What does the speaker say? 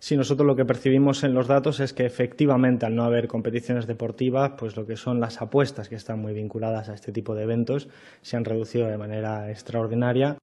si nosotros lo que percibimos en los datos es que efectivamente al no haber competiciones deportivas, pues lo que son las apuestas que están muy vinculadas a este tipo de eventos se han reducido de manera extraordinaria.